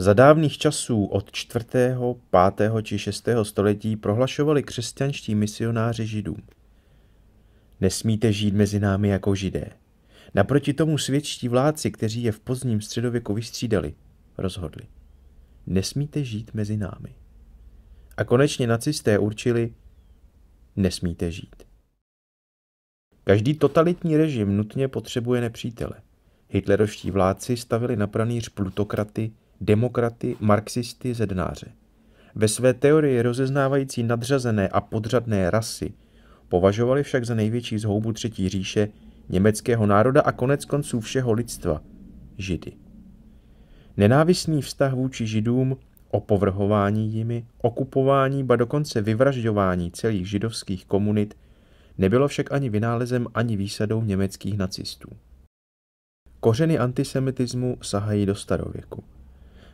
Za dávných časů od 4., 5. či 6. století prohlašovali křesťanští misionáři židům. Nesmíte žít mezi námi jako židé. Naproti tomu svědčtí vládci, kteří je v pozdním středověku vystřídali, rozhodli. Nesmíte žít mezi námi. A konečně nacisté určili, nesmíte žít. Každý totalitní režim nutně potřebuje nepřítele. Hitlerovští vládci stavili na pranýř plutokraty, demokraty, marxisty, zednáře. Ve své teorii rozeznávající nadřazené a podřadné rasy považovali však za největší zhoubu Třetí říše německého národa a konec konců všeho lidstva – Židy. Nenávistný vztah vůči Židům, opovrhování jimi, okupování, ba dokonce vyvražďování celých židovských komunit nebylo však ani vynálezem, ani výsadou německých nacistů. Kořeny antisemitismu sahají do starověku –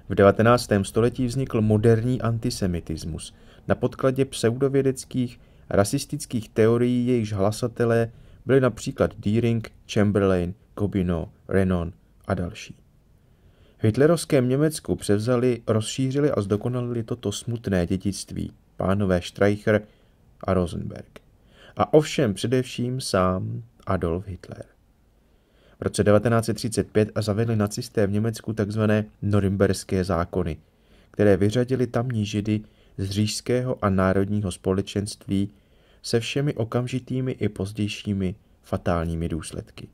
v 19. století vznikl moderní antisemitismus na podkladě pseudovědeckých rasistických teorií, jejichž hlasatelé byli například Deering, Chamberlain, Gobineau, Renon a další. V hitlerovském Německu převzali, rozšířili a zdokonalili toto smutné dědictví pánové Streicher a Rosenberg. A ovšem především sám Adolf Hitler v roce 1935 a zavedli nacisté v Německu tzv. norimberské zákony, které vyřadili tamní židy z řížského a národního společenství se všemi okamžitými i pozdějšími fatálními důsledky.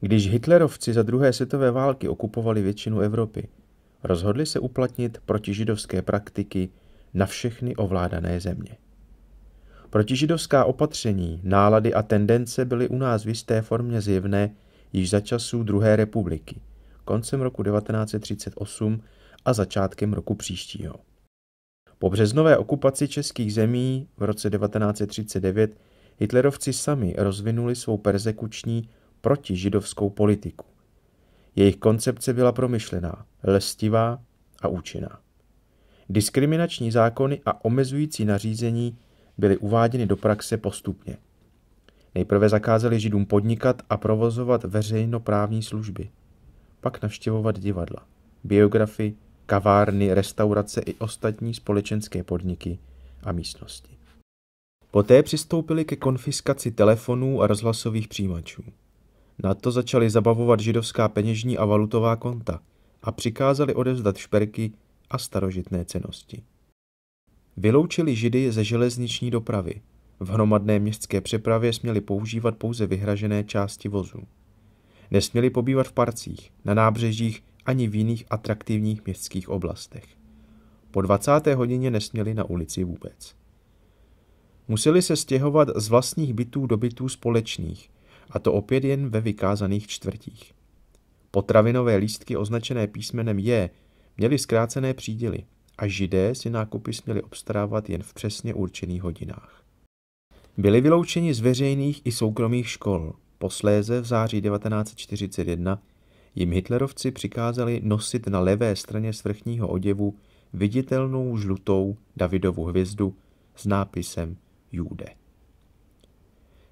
Když Hitlerovci za druhé světové války okupovali většinu Evropy, rozhodli se uplatnit protižidovské praktiky na všechny ovládané země. Protižidovská opatření, nálady a tendence byly u nás v jisté formě zjevné již za časů druhé republiky, koncem roku 1938 a začátkem roku příštího. Po březnové okupaci českých zemí v roce 1939 Hitlerovci sami rozvinuli svou persekuční protižidovskou politiku. Jejich koncepce byla promyšlená, lestivá a účinná. Diskriminační zákony a omezující nařízení byly uváděny do praxe postupně. Nejprve zakázali židům podnikat a provozovat veřejnoprávní služby, pak navštěvovat divadla, biografy, kavárny, restaurace i ostatní společenské podniky a místnosti. Poté přistoupili ke konfiskaci telefonů a rozhlasových přijímačů. Na to začali zabavovat židovská peněžní a valutová konta a přikázali odevzdat šperky a starožitné cenosti vyloučili Židy ze železniční dopravy. V hromadné městské přepravě směli používat pouze vyhražené části vozu. Nesměli pobývat v parcích, na nábřežích ani v jiných atraktivních městských oblastech. Po 20. hodině nesměli na ulici vůbec. Museli se stěhovat z vlastních bytů do bytů společných, a to opět jen ve vykázaných čtvrtích. Potravinové lístky označené písmenem J měly zkrácené příděly – a židé si nákupy směli obstarávat jen v přesně určených hodinách. Byli vyloučeni z veřejných i soukromých škol. Posléze v září 1941 jim hitlerovci přikázali nosit na levé straně svrchního oděvu viditelnou žlutou Davidovu hvězdu s nápisem Jude.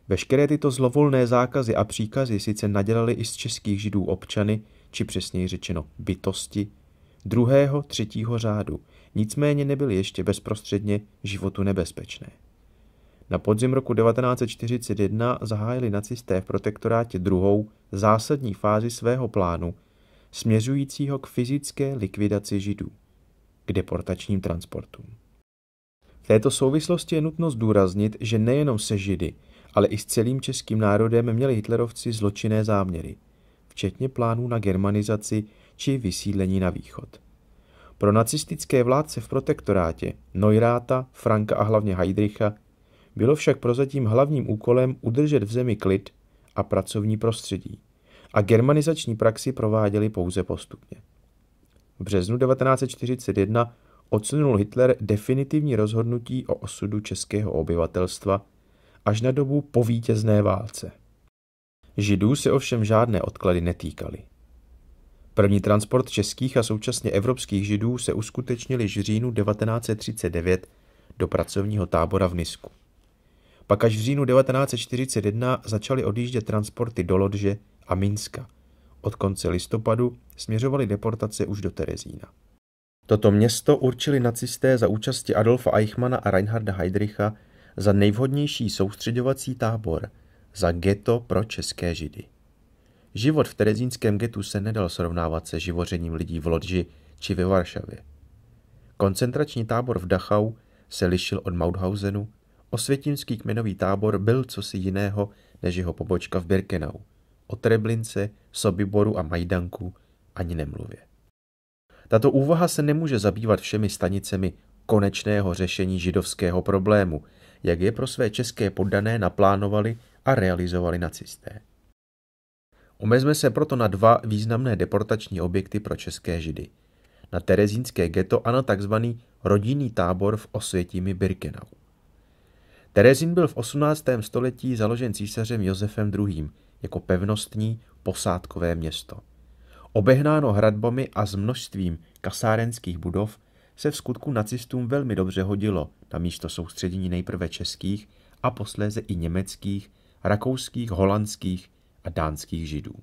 Veškeré tyto zlovolné zákazy a příkazy sice nadělali i z českých židů občany, či přesněji řečeno bytosti, druhého, třetího řádu, nicméně nebyly ještě bezprostředně životu nebezpečné. Na podzim roku 1941 zahájili nacisté v protektorátě druhou zásadní fázi svého plánu, směřujícího k fyzické likvidaci židů, k deportačním transportům. V této souvislosti je nutno zdůraznit, že nejenom se židy, ale i s celým českým národem měli hitlerovci zločinné záměry, včetně plánů na germanizaci či vysídlení na východ. Pro nacistické vládce v protektorátě Neuráta, Franka a hlavně Heidricha bylo však prozatím hlavním úkolem udržet v zemi klid a pracovní prostředí a germanizační praxi prováděli pouze postupně. V březnu 1941 odsunul Hitler definitivní rozhodnutí o osudu českého obyvatelstva až na dobu po vítězné válce. Židů se ovšem žádné odklady netýkaly. První transport českých a současně evropských židů se uskutečnil již v říjnu 1939 do pracovního tábora v Nisku. Pak až v říjnu 1941 začaly odjíždět transporty do Lodže a Minska. Od konce listopadu směřovaly deportace už do Terezína. Toto město určili nacisté za účasti Adolfa Eichmana a Reinharda Heydricha za nejvhodnější soustředovací tábor, za ghetto pro české židy. Život v terezínském getu se nedal srovnávat se živořením lidí v Lodži či ve Varšavě. Koncentrační tábor v Dachau se lišil od Mauthausenu, osvětímský kmenový tábor byl cosi jiného než jeho pobočka v Birkenau. O Treblince, Sobiboru a Majdanku ani nemluvě. Tato úvaha se nemůže zabývat všemi stanicemi konečného řešení židovského problému, jak je pro své české poddané naplánovali a realizovali nacisté. Omezme se proto na dva významné deportační objekty pro české židy. Na terezínské ghetto a na tzv. rodinný tábor v Osvětími Birkenau. Terezín byl v 18. století založen císařem Josefem II. jako pevnostní posádkové město. Obehnáno hradbami a s množstvím kasárenských budov se v skutku nacistům velmi dobře hodilo na místo soustředění nejprve českých a posléze i německých, rakouských, holandských a dánských židů.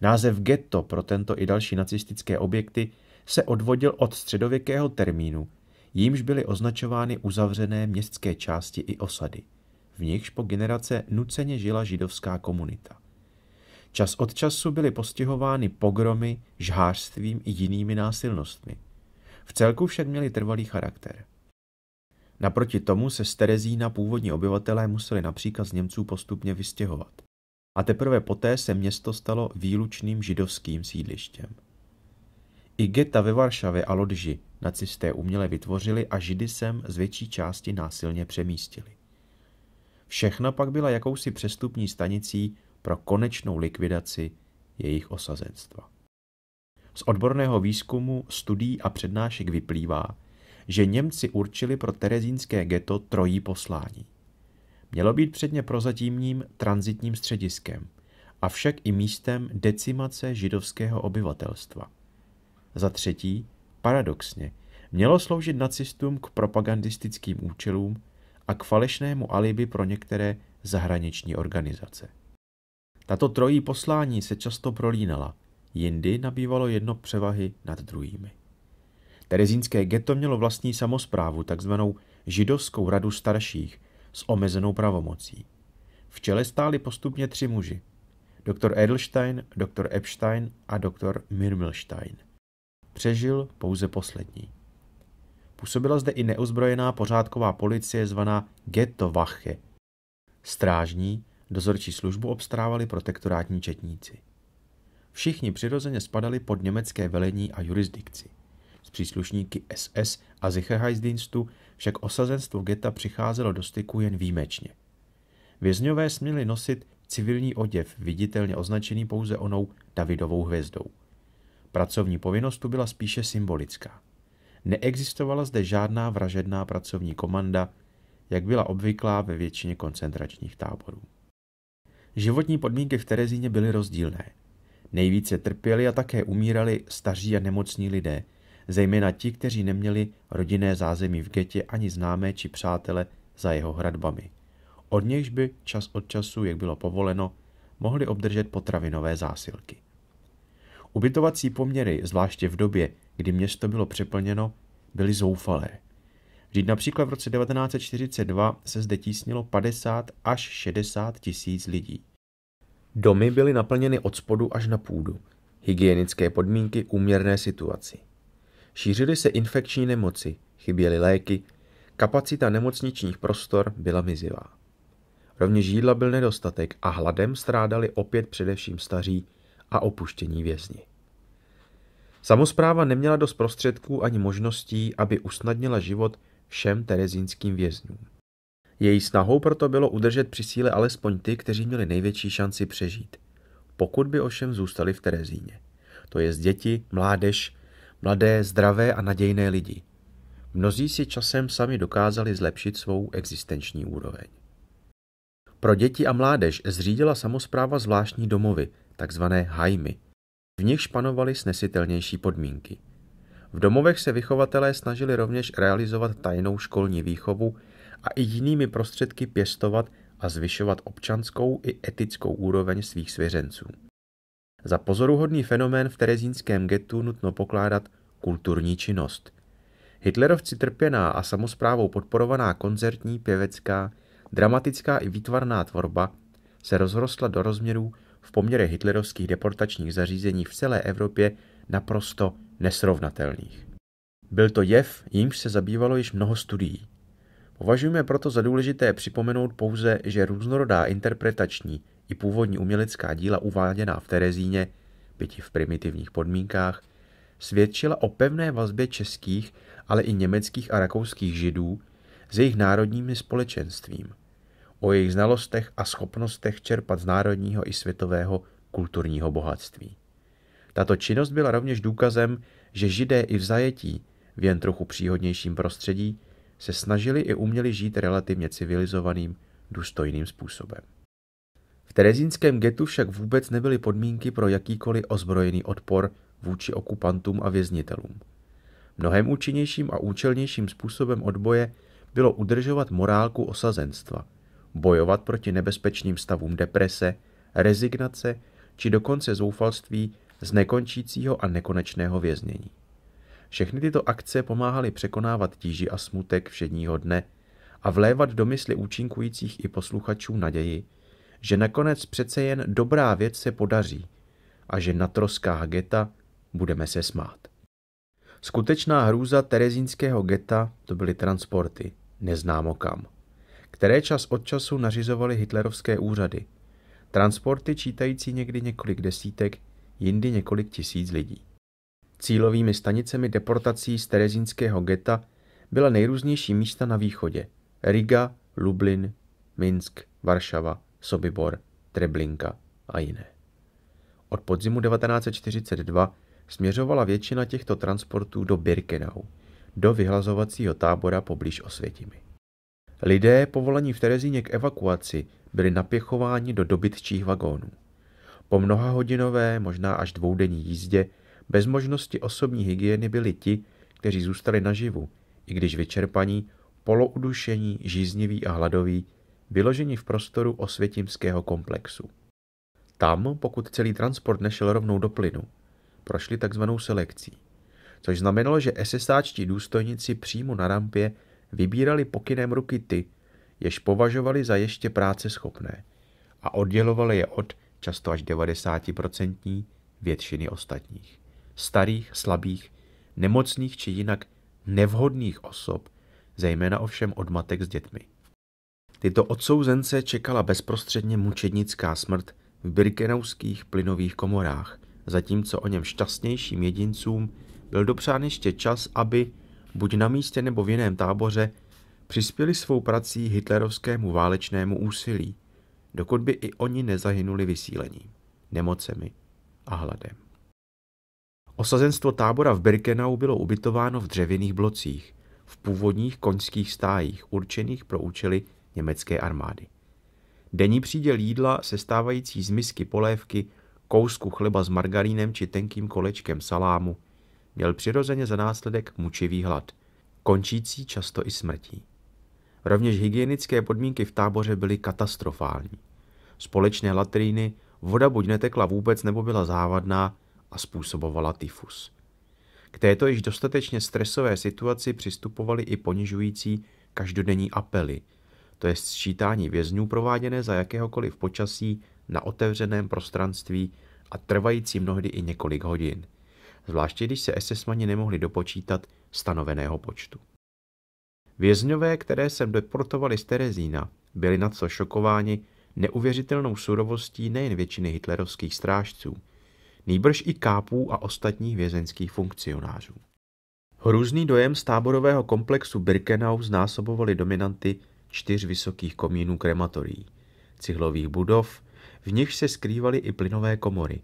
Název ghetto pro tento i další nacistické objekty se odvodil od středověkého termínu, jímž byly označovány uzavřené městské části i osady, v nichž po generace nuceně žila židovská komunita. Čas od času byly postihovány pogromy, žhářstvím i jinými násilnostmi. V celku však měly trvalý charakter. Naproti tomu se z Terezína původní obyvatelé museli například z Němců postupně vystěhovat a teprve poté se město stalo výlučným židovským sídlištěm. I geta ve Varšavě a Lodži nacisté uměle vytvořili a židy sem z větší části násilně přemístili. Všechna pak byla jakousi přestupní stanicí pro konečnou likvidaci jejich osazenstva. Z odborného výzkumu, studií a přednášek vyplývá, že Němci určili pro terezínské geto trojí poslání. Mělo být předně prozatímním transitním střediskem, avšak i místem decimace židovského obyvatelstva. Za třetí, paradoxně, mělo sloužit nacistům k propagandistickým účelům a k falešnému alibi pro některé zahraniční organizace. Tato trojí poslání se často prolínala, jindy nabývalo jedno převahy nad druhými. Terezínské ghetto mělo vlastní samozprávu, takzvanou Židovskou radu starších, s omezenou pravomocí. V čele stáli postupně tři muži. Doktor Edelstein, doktor Epstein a doktor Mirmelstein. Přežil pouze poslední. Působila zde i neozbrojená pořádková policie zvaná Getovache. Strážní dozorčí službu obstrávali protektorátní četníci. Všichni přirozeně spadali pod německé velení a jurisdikci s příslušníky SS a Sicherheitsdienstu však osazenstvo geta přicházelo do styku jen výjimečně. Vězňové směli nosit civilní oděv, viditelně označený pouze onou Davidovou hvězdou. Pracovní povinnost tu byla spíše symbolická. Neexistovala zde žádná vražedná pracovní komanda, jak byla obvyklá ve většině koncentračních táborů. Životní podmínky v Terezíně byly rozdílné. Nejvíce trpěli a také umírali staří a nemocní lidé – zejména ti, kteří neměli rodinné zázemí v getě ani známé či přátele za jeho hradbami. Od nichž by čas od času, jak bylo povoleno, mohli obdržet potravinové zásilky. Ubytovací poměry, zvláště v době, kdy město bylo přeplněno, byly zoufalé. Vždyť například v roce 1942 se zde tísnilo 50 až 60 tisíc lidí. Domy byly naplněny od spodu až na půdu. Hygienické podmínky úměrné situaci. Šířily se infekční nemoci, chyběly léky, kapacita nemocničních prostor byla mizivá. Rovněž jídla byl nedostatek a hladem strádali opět především staří a opuštění vězni. Samozpráva neměla dost prostředků ani možností, aby usnadnila život všem terezínským vězňům. Její snahou proto bylo udržet při síle alespoň ty, kteří měli největší šanci přežít, pokud by ovšem zůstali v Terezíně. To je z děti, mládež mladé, zdravé a nadějné lidi. Mnozí si časem sami dokázali zlepšit svou existenční úroveň. Pro děti a mládež zřídila samozpráva zvláštní domovy, takzvané hajmy. V nich panovaly snesitelnější podmínky. V domovech se vychovatelé snažili rovněž realizovat tajnou školní výchovu a i jinými prostředky pěstovat a zvyšovat občanskou i etickou úroveň svých svěřenců. Za pozoruhodný fenomén v terezínském getu nutno pokládat kulturní činnost. Hitlerovci trpěná a samozprávou podporovaná koncertní, pěvecká, dramatická i výtvarná tvorba se rozrostla do rozměrů v poměre hitlerovských deportačních zařízení v celé Evropě naprosto nesrovnatelných. Byl to jev, jimž se zabývalo již mnoho studií. Považujeme proto za důležité připomenout pouze, že různorodá interpretační i původní umělecká díla uváděná v Terezíně, byti v primitivních podmínkách, svědčila o pevné vazbě českých, ale i německých a rakouských židů s jejich národními společenstvím, o jejich znalostech a schopnostech čerpat z národního i světového kulturního bohatství. Tato činnost byla rovněž důkazem, že židé i v zajetí, v jen trochu příhodnějším prostředí, se snažili i uměli žít relativně civilizovaným, důstojným způsobem. V terezínském getu však vůbec nebyly podmínky pro jakýkoliv ozbrojený odpor vůči okupantům a věznitelům. Mnohem účinnějším a účelnějším způsobem odboje bylo udržovat morálku osazenstva, bojovat proti nebezpečným stavům deprese, rezignace či dokonce zoufalství z nekončícího a nekonečného věznění. Všechny tyto akce pomáhaly překonávat tíži a smutek všedního dne a vlévat do mysli účinkujících i posluchačů naději, že nakonec přece jen dobrá věc se podaří a že natroská geta budeme se smát. Skutečná hrůza terezínského geta to byly transporty, neznámo kam, které čas od času nařizovaly hitlerovské úřady. Transporty čítající někdy několik desítek, jindy několik tisíc lidí. Cílovými stanicemi deportací z terezínského geta byla nejrůznější místa na východě. Riga, Lublin, Minsk, Varšava, Sobibor, Treblinka a jiné. Od podzimu 1942 směřovala většina těchto transportů do Birkenau, do vyhlazovacího tábora poblíž Osvětimi. Lidé povolení v Terezíně k evakuaci byli napěchováni do dobytčích vagónů. Po mnohahodinové, možná až dvoudenní jízdě, bez možnosti osobní hygieny byli ti, kteří zůstali naživu, i když vyčerpaní, poloudušení, žízniví a hladoví, vyloženi v prostoru osvětimského komplexu. Tam, pokud celý transport nešel rovnou do plynu, prošli takzvanou selekcí, což znamenalo, že SSáčtí důstojníci přímo na rampě vybírali pokynem ruky ty, jež považovali za ještě práce schopné a oddělovali je od často až 90% většiny ostatních. Starých, slabých, nemocných či jinak nevhodných osob, zejména ovšem od matek s dětmi. Tyto odsouzence čekala bezprostředně mučednická smrt v birkenauských plynových komorách, zatímco o něm šťastnějším jedincům byl dopřán ještě čas, aby, buď na místě nebo v jiném táboře, přispěli svou prací hitlerovskému válečnému úsilí, dokud by i oni nezahynuli vysílením, nemocemi a hladem. Osazenstvo tábora v Birkenau bylo ubytováno v dřevěných blocích, v původních koňských stájích určených pro účely německé armády. Denní příděl jídla, sestávající z misky polévky, kousku chleba s margarínem či tenkým kolečkem salámu, měl přirozeně za následek mučivý hlad, končící často i smrtí. Rovněž hygienické podmínky v táboře byly katastrofální. Společné latríny, voda buď netekla vůbec nebo byla závadná a způsobovala tyfus. K této již dostatečně stresové situaci přistupovali i ponižující každodenní apely, to je sčítání vězňů prováděné za jakéhokoliv počasí na otevřeném prostranství a trvající mnohdy i několik hodin, zvláště když se SS-mani nemohli dopočítat stanoveného počtu. Vězňové, které sem deportovali z Terezína, byli na co šokováni neuvěřitelnou surovostí nejen většiny hitlerovských strážců, nýbrž i kápů a ostatních vězeňských funkcionářů. Hrůzný dojem z táborového komplexu Birkenau znásobovali dominanty čtyř vysokých komínů krematorií, cihlových budov, v nichž se skrývaly i plynové komory.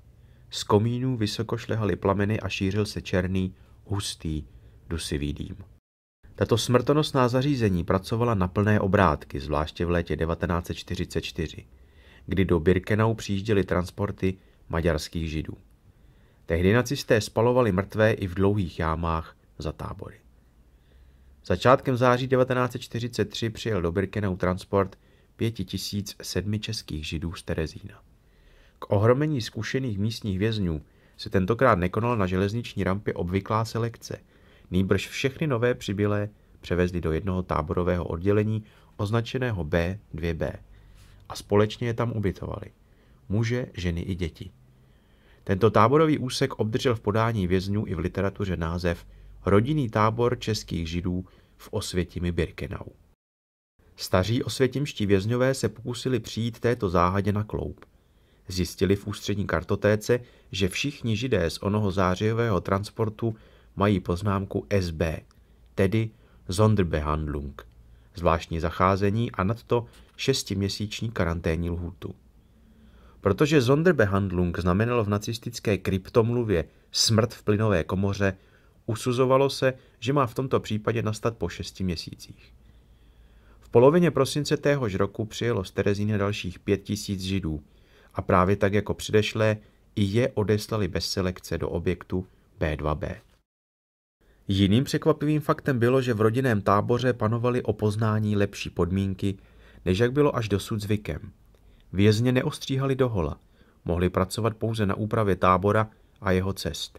Z komínů vysoko šlehaly plameny a šířil se černý, hustý, dusivý dým. Tato smrtonosná zařízení pracovala na plné obrátky, zvláště v létě 1944, kdy do Birkenau přijížděly transporty maďarských židů. Tehdy nacisté spalovali mrtvé i v dlouhých jámách za tábory. Začátkem září 1943 přijel do Birkenau transport 5007 českých židů z Terezína. K ohromení zkušených místních vězňů se tentokrát nekonala na železniční rampě obvyklá selekce. Nýbrž všechny nové přibylé převezli do jednoho táborového oddělení označeného B2B a společně je tam ubytovali. Muže, ženy i děti. Tento táborový úsek obdržel v podání vězňů i v literatuře název Rodinný tábor českých židů v Osvětimi Birkenau. Staří osvětimští vězňové se pokusili přijít této záhadě na kloup. Zjistili v ústřední kartotéce, že všichni židé z onoho zářijového transportu mají poznámku SB, tedy Sonderbehandlung, zvláštní zacházení a nadto šestiměsíční karanténní lhůtu. Protože Sonderbehandlung znamenalo v nacistické kryptomluvě smrt v plynové komoře, usuzovalo se, že má v tomto případě nastat po šesti měsících polovině prosince téhož roku přijelo z Terezíny dalších pět tisíc židů a právě tak jako předešlé, i je odeslali bez selekce do objektu B2B. Jiným překvapivým faktem bylo, že v rodinném táboře panovaly o poznání lepší podmínky, než jak bylo až dosud zvykem. Vězně neostříhali dohola, mohli pracovat pouze na úpravě tábora a jeho cest.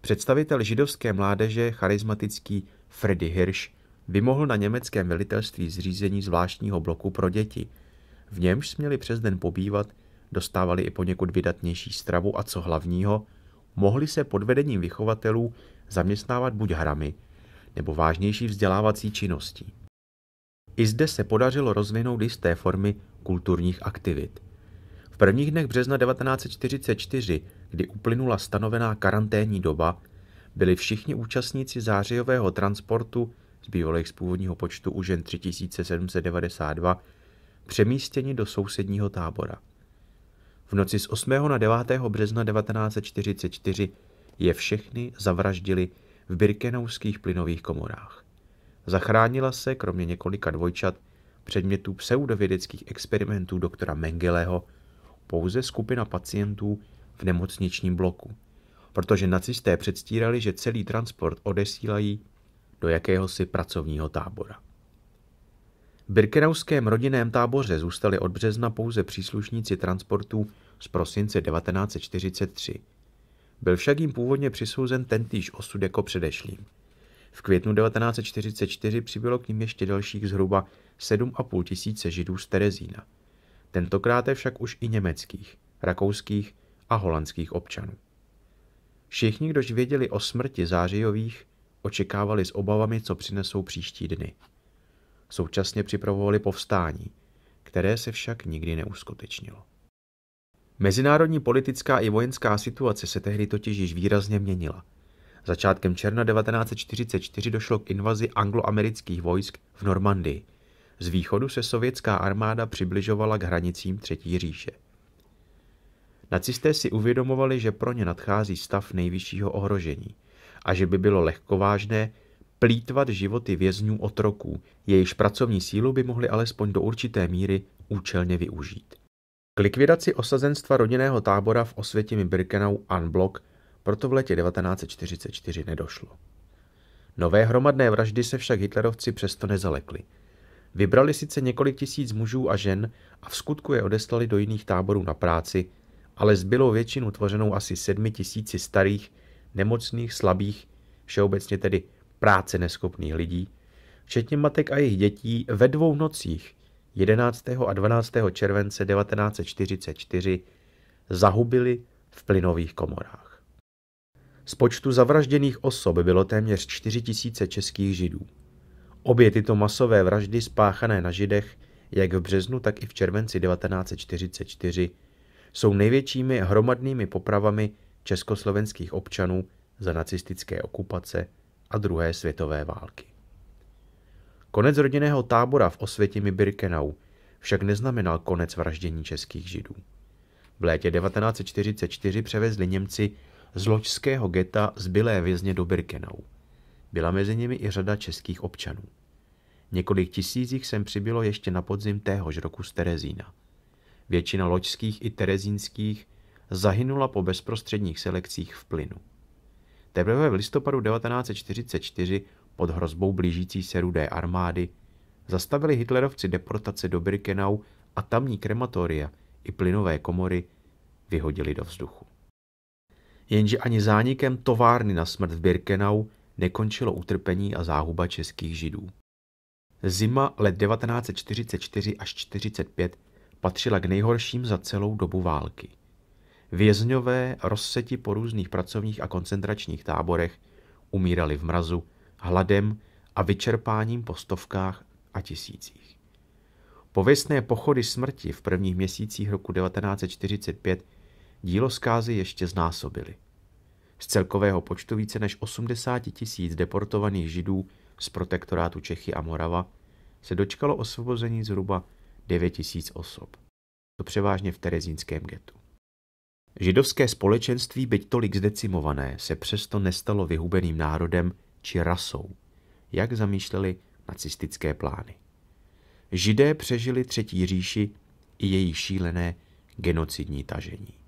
Představitel židovské mládeže, charismatický Freddy Hirsch, vymohl na německém velitelství zřízení zvláštního bloku pro děti. V němž směli přes den pobývat, dostávali i poněkud vydatnější stravu a co hlavního, mohli se pod vedením vychovatelů zaměstnávat buď hrami, nebo vážnější vzdělávací činností. I zde se podařilo rozvinout jisté formy kulturních aktivit. V prvních dnech března 1944, kdy uplynula stanovená karanténní doba, byli všichni účastníci zářijového transportu zbývalo jich z původního počtu už jen 3792, přemístěni do sousedního tábora. V noci z 8. na 9. března 1944 je všechny zavraždili v Birkenauských plynových komorách. Zachránila se, kromě několika dvojčat, předmětů pseudovědeckých experimentů doktora Mengeleho, pouze skupina pacientů v nemocničním bloku, protože nacisté předstírali, že celý transport odesílají do jakéhosi pracovního tábora. V Birkenauském rodinném táboře zůstali od března pouze příslušníci transportů z prosince 1943. Byl však jim původně přisouzen tentýž osud jako předešlým. V květnu 1944 přibylo k ním ještě dalších zhruba 7,5 tisíce židů z Terezína. Tentokrát však už i německých, rakouských a holandských občanů. Všichni, kdož věděli o smrti zářijových, očekávali s obavami, co přinesou příští dny. Současně připravovali povstání, které se však nikdy neuskutečnilo. Mezinárodní politická i vojenská situace se tehdy totiž již výrazně měnila. Začátkem června 1944 došlo k invazi angloamerických vojsk v Normandii. Z východu se sovětská armáda přibližovala k hranicím Třetí říše. Nacisté si uvědomovali, že pro ně nadchází stav nejvyššího ohrožení a že by bylo lehkovážné plítvat životy vězňů otroků, jejichž pracovní sílu by mohli alespoň do určité míry účelně využít. K likvidaci osazenstva rodinného tábora v Osvětimi Birkenau Unblock proto v letě 1944 nedošlo. Nové hromadné vraždy se však hitlerovci přesto nezalekli. Vybrali sice několik tisíc mužů a žen a v skutku je odeslali do jiných táborů na práci, ale zbylo většinu tvořenou asi sedmi tisíci starých, nemocných, slabých, všeobecně tedy práce neschopných lidí, včetně matek a jejich dětí ve dvou nocích 11. a 12. července 1944 zahubili v plynových komorách. Z počtu zavražděných osob bylo téměř 4 000 českých židů. Obě tyto masové vraždy spáchané na židech, jak v březnu, tak i v červenci 1944, jsou největšími hromadnými popravami československých občanů za nacistické okupace a druhé světové války. Konec rodinného tábora v Osvětimi Birkenau však neznamenal konec vraždění českých židů. V létě 1944 převezli Němci z loďského geta zbylé vězně do Birkenau. Byla mezi nimi i řada českých občanů. Několik tisících sem přibylo ještě na podzim téhož roku z Terezína. Většina loďských i terezínských zahynula po bezprostředních selekcích v plynu. Teprve v listopadu 1944 pod hrozbou blížící se rudé armády zastavili hitlerovci deportace do Birkenau a tamní krematoria i plynové komory vyhodili do vzduchu. Jenže ani zánikem továrny na smrt v Birkenau nekončilo utrpení a záhuba českých židů. Zima let 1944 až 1945 patřila k nejhorším za celou dobu války. Vězňové rozseti po různých pracovních a koncentračních táborech umírali v mrazu, hladem a vyčerpáním po stovkách a tisících. Pověstné pochody smrti v prvních měsících roku 1945 dílo zkázy ještě znásobily. Z celkového počtu více než 80 tisíc deportovaných židů z protektorátu Čechy a Morava se dočkalo osvobození zhruba 9 tisíc osob, to převážně v terezínském getu. Židovské společenství, byť tolik zdecimované, se přesto nestalo vyhubeným národem či rasou, jak zamýšleli nacistické plány. Židé přežili třetí říši i její šílené genocidní tažení.